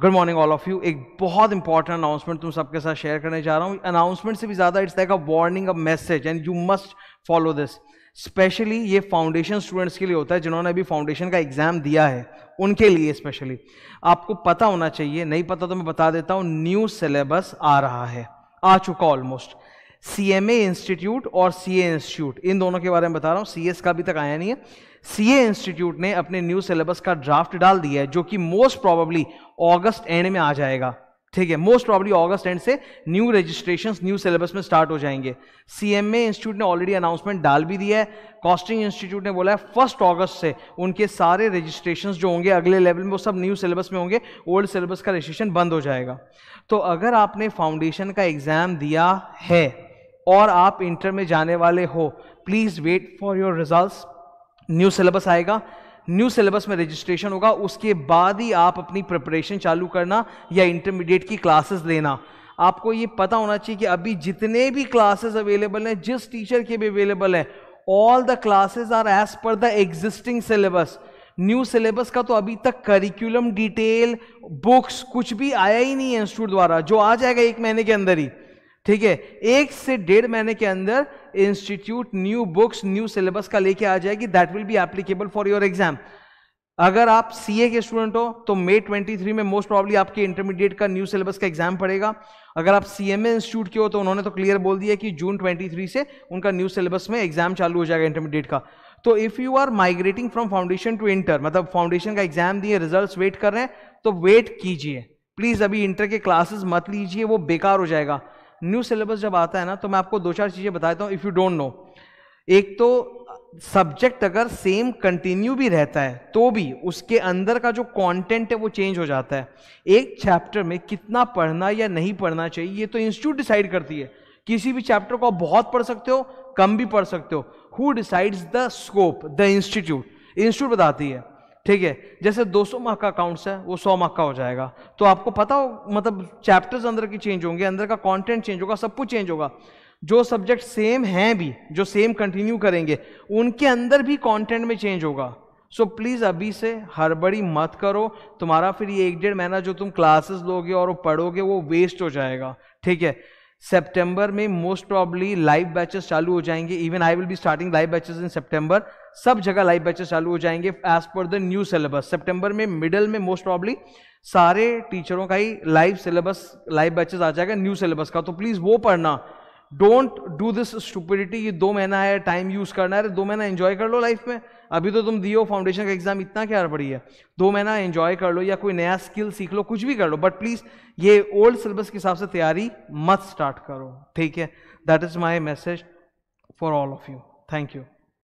good morning all of you एक बहुत important announcement तुम सबके साथ शेयर करने जा रहा हूँ अनाउंसमेंट से भी ज़्यादा it's like a warning a message and you must follow this specially ये फाउंडेशन स्टूडेंट्स के लिए होता है जिन्होंने अभी फाउंडेशन का एग्ज़ाम दिया है उनके लिए स्पेशली आपको पता होना चाहिए नहीं पता तो मैं बता देता हूँ न्यू सिलेबस आ रहा है आ चुका almost C M A institute और सी ए इंस्टीट्यूट इन दोनों के बारे में बता रहा हूँ सी एस का अभी तक आया नहीं है सी ए इंस्टीट्यूट ने अपने न्यू सिलेबस का ड्राफ्ट डाल दिया है जो कि मोस्ट प्रॉबली ऑगस्ट एंड में आ जाएगा ठीक है मोस्ट प्रॉबली ऑगस्ट एंड से न्यू रजिस्ट्रेशन न्यू सिलेबस में स्टार्ट हो जाएंगे सी एम ए इंस्टीट्यूट ने ऑलरेडी अनाउंसमेंट डाल भी दिया है कॉस्टिंग इंस्टीट्यूट ने बोला है फर्स्ट ऑगस्ट से उनके सारे रजिस्ट्रेशन जो होंगे अगले लेवल में वो सब न्यू सिलेबस में होंगे ओल्ड सिलेबस का रजिस्ट्रेशन बंद हो जाएगा तो अगर आपने फाउंडेशन का एग्जाम दिया है और आप इंटर में जाने वाले हो please wait for your results new syllabus आएगा न्यू सिलेबस में रजिस्ट्रेशन होगा उसके बाद ही आप अपनी प्रिपरेशन चालू करना या इंटरमीडिएट की क्लासेस लेना आपको ये पता होना चाहिए कि अभी जितने भी क्लासेस अवेलेबल हैं जिस टीचर के भी अवेलेबल हैं all the classes are as per the existing syllabus new syllabus का तो अभी तक करिकुलम डिटेल बुक्स कुछ भी आया ही नहीं है इंस्टीट्यूट द्वारा जो आ जाएगा एक महीने के अंदर ही ठीक है एक से डेढ़ महीने के अंदर institute new books new syllabus का लेके आ जाएगी that will be applicable for your exam अगर आप सी के स्टूडेंट हो तो ट्वेंटी 23 में मोस्ट प्रॉब्ली आपके इंटरमीडिएट का न्यू सिलेबस का एग्जाम पड़ेगा अगर आप सी सीएमए इंस्टीट्यूट के हो तो उन्होंने तो क्लियर बोल दिया कि जून 23 से उनका न्यू सिलेबस में एग्जाम चालू हो जाएगा इंटरमीडिएट का तो if you are migrating from foundation to inter मतलब फाउंडेशन का एग्जाम दिए रिजल्ट वेट कर रहे हैं तो वेट कीजिए प्लीज़ अभी इंटर के क्लासेस मत लीजिए वो बेकार हो जाएगा न्यू सिलेबस जब आता है ना तो मैं आपको दो चार चीज़ें बता देता हूँ इफ़ यू डोंट नो एक तो सब्जेक्ट अगर सेम कंटिन्यू भी रहता है तो भी उसके अंदर का जो कंटेंट है वो चेंज हो जाता है एक चैप्टर में कितना पढ़ना या नहीं पढ़ना चाहिए ये तो इंस्टीट्यूट डिसाइड करती है किसी भी चैप्टर को आप बहुत पढ़ सकते हो कम भी पढ़ सकते हो who decides the scope the institute institute बताती है ठीक है जैसे 200 मार्क का अकाउंट्स है वो 100 मार्क का हो जाएगा तो आपको पता हो मतलब चैप्टर्स अंदर की चेंज होंगे अंदर का कंटेंट चेंज होगा सब कुछ चेंज होगा जो सब्जेक्ट सेम हैं भी जो सेम कंटिन्यू करेंगे उनके अंदर भी कंटेंट में चेंज होगा सो so, प्लीज़ अभी से हड़बड़ी मत करो तुम्हारा फिर ये एक डेढ़ महीना जो तुम क्लासेस लोगे और वो पढ़ोगे वो वेस्ट हो जाएगा ठीक है सेप्टेम्बर में मोस्ट प्रॉब्ली लाइव बैचेस चालू हो जाएंगे even I will be starting live batches in September सब जगह लाइव बैचेस चालू हो जाएंगे as per the new syllabus September में मिडल में मोस्ट प्रॉब्ली सारे टीचरों का ही लाइव सिलेबस लाइव बैचेस आ जाएगा न्यू सिलेबस का तो प्लीज़ वो पढ़ना डोंट डू दिस स्टूपिडिटी ये दो महीना है टाइम यूज करना है दो महीना एंजॉय कर लो लाइफ में अभी तो तुम दियो फाउंडेशन का एग्जाम इतना क्या पड़ी है दो महीना एंजॉय कर लो या कोई नया स्किल सीख लो कुछ भी कर लो बट प्लीज ये ओल्ड सिलेबस के हिसाब से तैयारी मत स्टार्ट करो ठीक है that is my message for all of you thank you